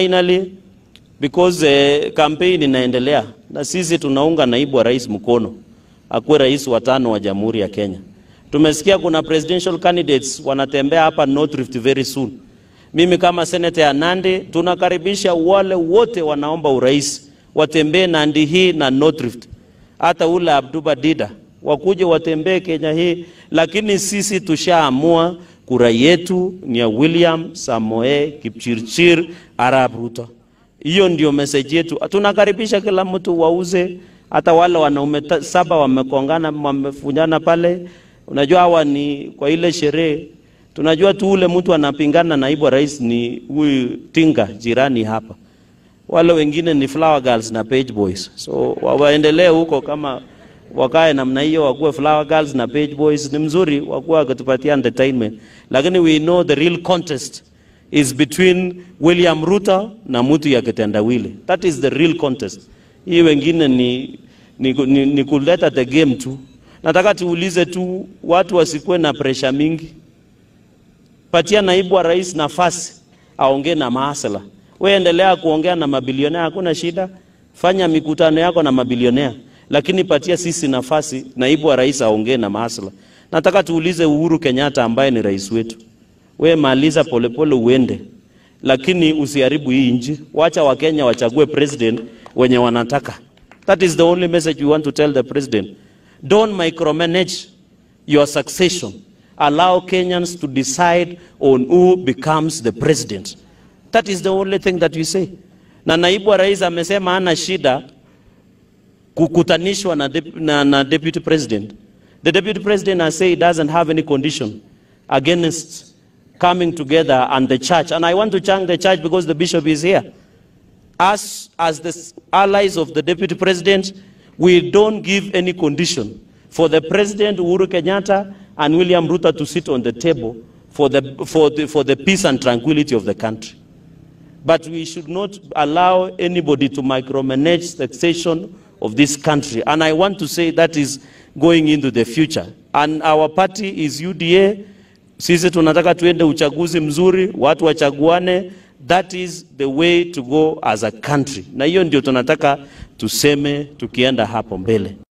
Finally, because uh, campaign inaendelea na sisi tunaunga naibu wa rais mkono akuwe rais wa tano wa Jamhuri ya Kenya. Tumesikia kuna presidential candidates wanatembea hapa North Rift very soon. Mimi kama senate ya Nandi tunakaribisha wale wote wanaomba urais watembee Nandi hii na North Rift, hata ule Abduba Dida wakuje watembee Kenya hii, lakini sisi tushaamua Kura yetu ni ya William Samoe Kipchirchir Arab Ruto. Hiyo ndio message yetu. Tunakaribisha kila mtu wauze, hata wale wanaume saba wamekongana wamefunyana pale. Unajua hawa ni kwa ile sherehe, tunajua tu ule mtu anapingana naibu rais ni huyu Tinga jirani hapa, wale wengine ni flower girls na page boys, so waendelee huko kama wakae namna hiyo, wakuwe flower girls na page boys, ni mzuri wakuwa wakitupatia entertainment, lakini we know the real contest is between William Ruto na mtu ya kitendawili. That is the real contest. Hii wengine ni, ni, ni, ni kuleta the game tu. Nataka tuulize tu watu wasikuwe na pressure mingi. Patia naibu wa rais nafasi aongee na maasala. Wewe endelea kuongea na mabilionea, hakuna shida. Fanya mikutano yako na mabilionea lakini patia sisi nafasi, naibu wa rais aongee na maasla. Nataka tuulize Uhuru Kenyatta ambaye ni rais wetu, we maliza polepole uende, lakini usiharibu hii nchi. Wacha Wakenya wachague president wenye wanataka. That is the only message we want to tell the president. Don't micromanage your succession. Allow Kenyans to decide on who becomes the president. That is the only thing that we say. Na naibu wa rais amesema ana shida kukutanishwa na, dep na, na deputy president. The deputy president I say, he doesn't have any condition against coming together and the church. And I want to thank the church because the bishop is here. Us, as the allies of the deputy president, we don't give any condition for the president Uhuru Kenyatta and William Ruto to sit on the table for the, for, the, for the peace and tranquility of the country. But we should not allow anybody to micromanage taxation of this country. And I want to say that is going into the future. And our party is UDA. Sisi tunataka tuende uchaguzi mzuri, watu wachaguane. That is the way to go as a country. Na hiyo ndio tunataka tuseme tukienda hapo mbele.